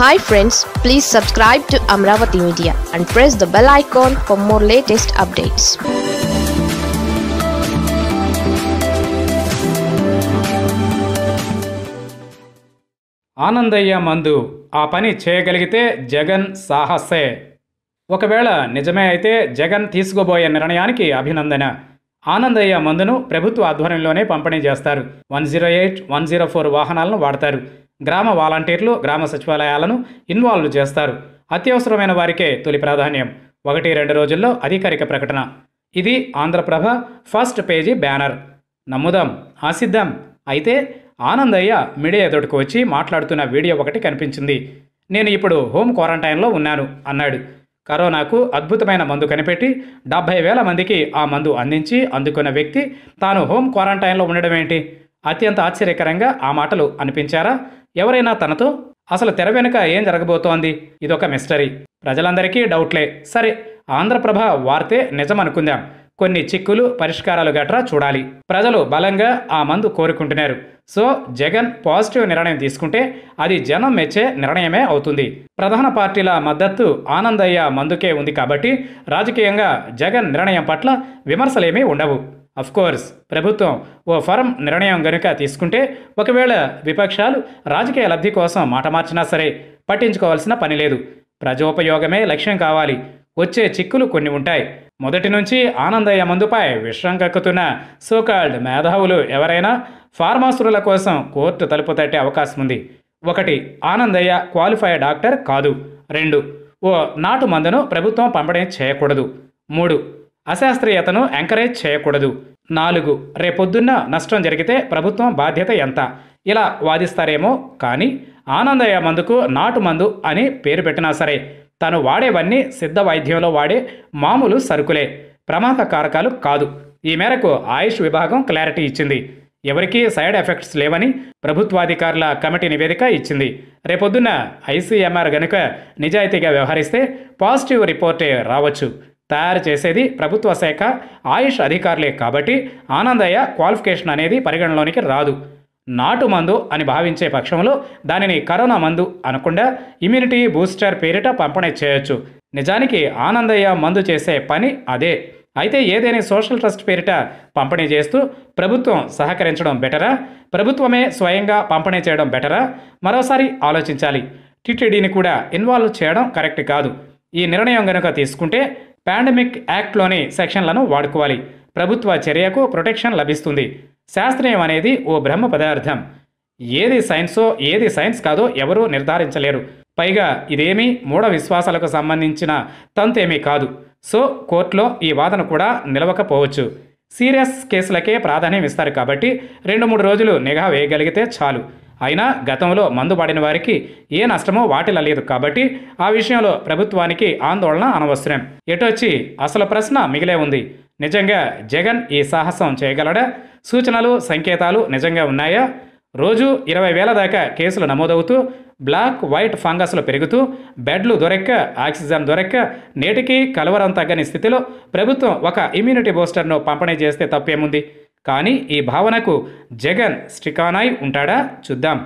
hi friends please subscribe to Amaravati media and press the bell icon for more latest updates Anandayya మందు ఆ పని చేయగలిగితే జగన్ సాహసే ఒకవేళ నిజమే అయితే జగన్ తీసుకోబోయే నిర్ణయానికి అభినందన ఆనందయ్య మందును ప్రభుత్వ ఆధ్వర్యంలోనే పంపిణీ చేస్తారు one zero eight one zero four వాహనాలను వాడతారు గ్రామ వాలంటీర్లు గ్రామ సచివాలయాలను ఇన్వాల్వ్ చేస్తారు అత్యవసరమైన వారికే తొలి ప్రాధాన్యం ఒకటి రెండు రోజుల్లో అధికారిక ప్రకటన ఇది ఆంధ్రప్రభ ఫస్ట్ పేజీ బ్యానర్ నమ్ముదాం ఆసిద్దాం అయితే ఆనందయ్య మీడియా ఎదుటకు వచ్చి మాట్లాడుతున్న వీడియో ఒకటి కనిపించింది నేను ఇప్పుడు హోమ్ క్వారంటైన్లో ఉన్నాను అన్నాడు కరోనాకు అద్భుతమైన మందు కనిపెట్టి డెబ్భై వేల మందికి ఆ మందు అందించి అందుకున్న వ్యక్తి తాను హోమ్ క్వారంటైన్లో ఉండడం ఏంటి అత్యంత ఆశ్చర్యకరంగా ఆ మాటలు అనిపించారా ఎవరైనా తనతో అసలు తెర వెనుక ఏం జరగబోతోంది ఇదొక మిస్టరీ ప్రజలందరికీ డౌట్లే సరే ఆంధ్రప్రభ వార్తే నిజమనుకుందాం కొన్ని చిక్కులు పరిష్కారాలు గట్రా చూడాలి ప్రజలు బలంగా ఆ మందు కోరుకుంటున్నారు సో జగన్ పాజిటివ్ నిర్ణయం తీసుకుంటే అది జనం మెచ్చే నిర్ణయమే అవుతుంది ప్రధాన పార్టీల మద్దతు ఆనందయ్య మందుకే ఉంది కాబట్టి రాజకీయంగా జగన్ నిర్ణయం పట్ల విమర్శలేమీ ఉండవు కోర్స్ ప్రభుత్వం ఓ ఫరం నిర్ణయం గనుక తీసుకుంటే ఒకవేళ విపక్షాలు రాజకీయ లబ్ధి కోసం మాట మార్చినా సరే పట్టించుకోవాల్సిన పని లేదు ప్రజోపయోగమే లక్ష్యం కావాలి వచ్చే చిక్కులు కొన్ని ఉంటాయి మొదటి నుంచి ఆనందయ్య మందుపై విషం కక్కుతున్న సోకాల్డ్ మేధావులు ఎవరైనా ఫార్మాసురుల కోసం కోర్టు తలుపు తట్టే అవకాశం ఉంది ఒకటి ఆనందయ్య క్వాలిఫై డాక్టర్ కాదు రెండు ఓ నాటు మందును ప్రభుత్వం పంపడం చేయకూడదు మూడు అశాస్త్రీయతను ఎంకరేజ్ చేయకూడదు నాలుగు రేపొద్దున్న నష్టం జరిగితే ప్రభుత్వం బాధ్యత ఎంత ఇలా వాదిస్తారేమో కానీ ఆనందయ్య మందుకు నాటు మందు అని పేరు పెట్టినా సరే తను వాడేవన్నీ సిద్ధ వైద్యంలో వాడే మామూలు సరుకులే ప్రమాద కారకాలు కాదు ఈ మేరకు ఆయుష్ విభాగం క్లారిటీ ఇచ్చింది ఎవరికీ సైడ్ ఎఫెక్ట్స్ లేవని ప్రభుత్వాధికారుల కమిటీ నివేదిక ఇచ్చింది రేపొద్దున్న ఐసీఎంఆర్ గనుక నిజాయితీగా వ్యవహరిస్తే పాజిటివ్ రిపోర్టే రావచ్చు తయారు చేసేది ప్రభుత్వ శాఖ ఆయుష్ అధికారులే కాబట్టి ఆనందయ్య క్వాలిఫికేషన్ అనేది పరిగణలోనికి రాదు నాటు మందు అని భావించే పక్షంలో దానిని కరోనా మందు అనకుండా ఇమ్యూనిటీ బూస్టర్ పేరిట పంపిణీ చేయొచ్చు నిజానికి ఆనందయ్య మందు చేసే పని అదే అయితే ఏదైనా సోషల్ ట్రస్ట్ పేరిట పంపిణీ చేస్తూ ప్రభుత్వం సహకరించడం బెటరా ప్రభుత్వమే స్వయంగా పంపిణీ చేయడం బెటరా మరోసారి ఆలోచించాలి టీటీడీని కూడా ఇన్వాల్వ్ చేయడం కరెక్ట్ కాదు ఈ నిర్ణయం గనుక తీసుకుంటే పాండమిక్ యాక్ట్లోని సెక్షన్లను వాడుకోవాలి ప్రభుత్వ చర్యకు ప్రొటెక్షన్ లభిస్తుంది శాస్త్రీయం అనేది ఓ బ్రహ్మ పదార్థం ఏది సైన్సో ఏది సైన్స్ కాదో ఎవరూ నిర్ధారించలేరు పైగా ఇదేమీ మూఢ విశ్వాసాలకు సంబంధించిన తంతేమీ కాదు సో కోర్టులో ఈ వాదన కూడా నిలవకపోవచ్చు సీరియస్ కేసులకే ప్రాధాన్యం ఇస్తారు కాబట్టి రెండు మూడు రోజులు నిఘా వేయగలిగితే చాలు అయినా గతంలో మందు పడిన వారికి ఏ నష్టమో లేదు కాబట్టి ఆ విషయంలో ప్రభుత్వానికి ఆందోళన అనవసరం ఎటొచ్చి అసలు ప్రశ్న మిగిలే ఉంది నిజంగా జగన్ ఈ సాహసం చేయగలడా సూచనలు సంకేతాలు నిజంగా ఉన్నాయా రోజు ఇరవై వేల దాకా కేసులు నమోదవుతూ బ్లాక్ వైట్ ఫంగస్లు పెరుగుతూ బెడ్లు దొరక్క ఆక్సిజన్ దొరక్క నేటికి కలవరం తగ్గని స్థితిలో ప్రభుత్వం ఒక ఇమ్యూనిటీ బూస్టర్ను పంపిణీ చేస్తే తప్పేముంది కానీ ఈ భావనకు జగన్ శ్రీకానాయ్ ఉంటాడా చూద్దాం